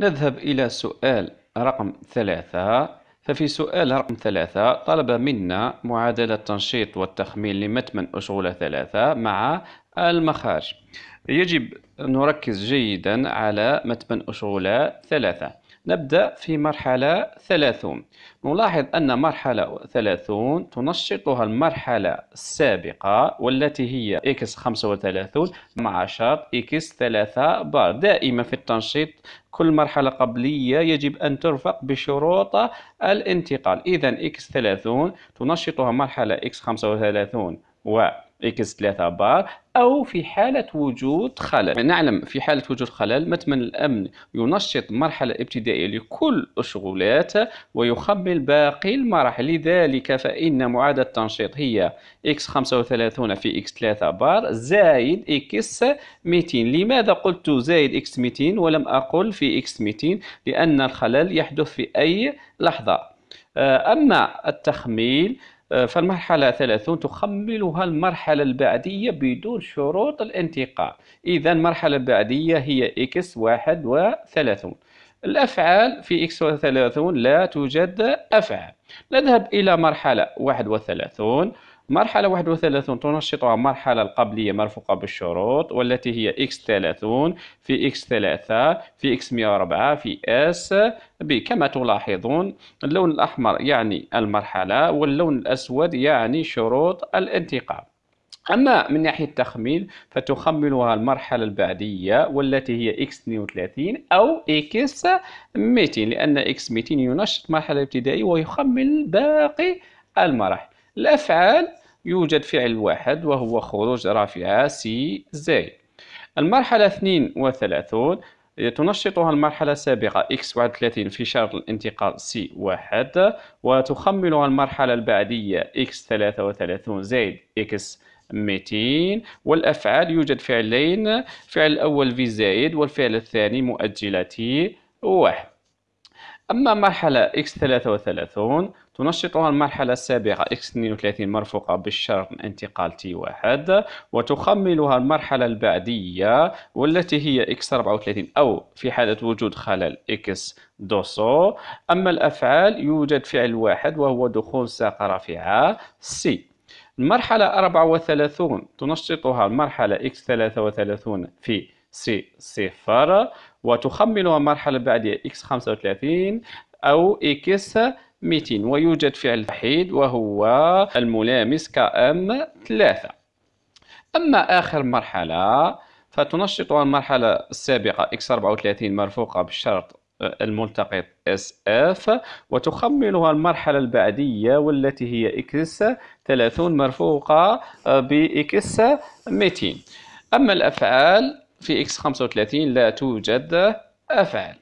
نذهب إلى سؤال رقم ثلاثة ففي سؤال رقم ثلاثة طلب منا معادلة تنشيط والتخمين لمتمن أشغولة ثلاثة مع المخارج يجب نركز جيدا على متمن أشغولة ثلاثة نبدأ في مرحلة 30 نلاحظ أن مرحلة 30 تنشطها المرحلة السابقة والتي هي x 35 مع شرط x 3 بار دائما في التنشيط كل مرحلة قبلية يجب أن ترفق بشروط الانتقال إذا x 30 تنشطها مرحلة x 35 و اكس 3 بار أو في حالة وجود خلل نعلم في حالة وجود خلل متمن الأمن ينشط مرحلة ابتدائية لكل الشغلات ويخمل باقي المراحل لذلك فإن معادلة التنشيط هي اكس 35 في اكس 3 بار زائد اكس 200 لماذا قلت زائد اكس 200 ولم أقل في اكس 200 لأن الخلل يحدث في أي لحظة آه، أما التخميل آه، فالمرحلة 30 تخملها المرحلة البعدية بدون شروط الانتقال إذا المرحلة البعدية هي X31 الأفعال في X31 لا توجد أفعال نذهب إلى مرحلة 31 مرحلة 31 تنشطها مرحلة القبلية مرفقة بالشروط والتي هي X30 في X3 في X104 في S ب كما تلاحظون اللون الأحمر يعني المرحلة واللون الأسود يعني شروط الانتقام أما من ناحية التخمين فتخملها المرحلة البعدية والتي هي X32 أو X200 لأن X200 ينشط مرحلة ابتدائية ويخمل باقي المراحل الأفعال يوجد فعل واحد وهو خروج رافعة سي زي المرحلة 32 تنشطها المرحلة السابقة X31 في شرط الانتقال C1 وتخملها المرحلة البعدية X33 زائد X 200 والأفعال يوجد فعلين فعل الأول في زائد والفعل الثاني مؤجلة واحد أما مرحلة X33 تنشطها المرحلة السابقة X32 مرفوقة بالشرط انتقال T1 وتخملها المرحلة البعدية والتي هي X34 أو في حالة وجود خلل X دوسو أما الأفعال يوجد فعل واحد وهو دخول ساق رافعة C المرحلة 34 تنشطها المرحلة X33 في سي صفر وتخملها مرحلة بعدها إكس خمسة وثلاثين أو إكس ميتين ويوجد فعل وحيد وهو الملامس كأم ثلاثة أما آخر مرحلة فتنشطها المرحلة السابقة إكس وثلاثين مرفوقة بالشرط آه، الملتقط SF وتخملها المرحلة البعدية والتي هي إكس ثلاثون مرفوقة آه، بإكس ميتين أما الأفعال في إكس 35 لا توجد أفعال